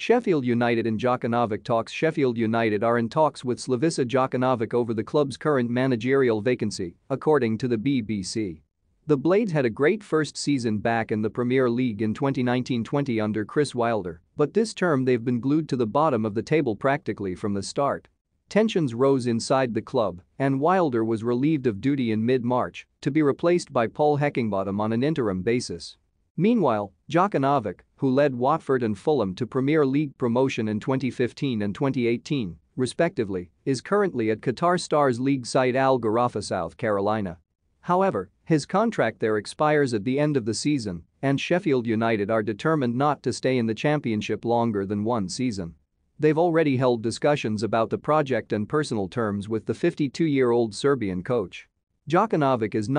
Sheffield United and Jokanovic talks Sheffield United are in talks with Slavisa Jokanovic over the club's current managerial vacancy, according to the BBC. The Blades had a great first season back in the Premier League in 2019-20 under Chris Wilder, but this term they've been glued to the bottom of the table practically from the start. Tensions rose inside the club, and Wilder was relieved of duty in mid-March to be replaced by Paul Heckingbottom on an interim basis. Meanwhile, Jokanovic, who led Watford and Fulham to Premier League promotion in 2015 and 2018, respectively, is currently at Qatar Stars League side Al Garafa, South Carolina. However, his contract there expires at the end of the season, and Sheffield United are determined not to stay in the championship longer than one season. They've already held discussions about the project and personal terms with the 52-year-old Serbian coach. Jokanovic is not